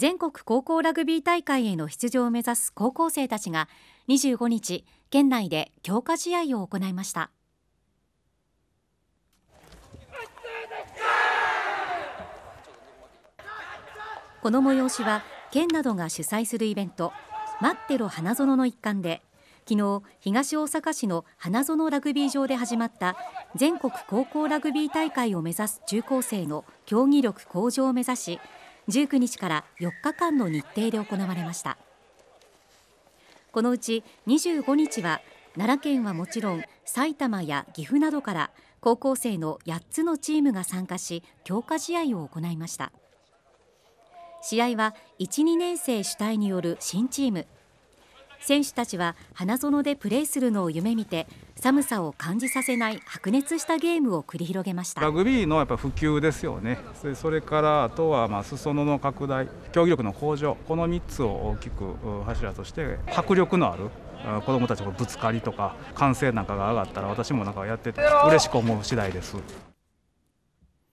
全国高校ラグビー大会への出場を目指す高校生たちが25日県内で強化試合を行いましたこの催しは県などが主催するイベント待ってろ花園の一環で昨日東大阪市の花園ラグビー場で始まった全国高校ラグビー大会を目指す中高生の競技力向上を目指し19日から4日間の日程で行われましたこのうち25日は奈良県はもちろん埼玉や岐阜などから高校生の8つのチームが参加し強化試合を行いました試合は1、2年生主体による新チーム選手たちは花園でプレーするのを夢見て寒さを感じさせない白熱したゲームを繰り広げましたラグビーのやっぱ普及ですよねそれからあとはまあ裾野の拡大競技力の向上この3つを大きく柱として迫力のある子どもたちのぶつかりとか歓声なんかが上がったら私もなんかやってて嬉しく思う次第です。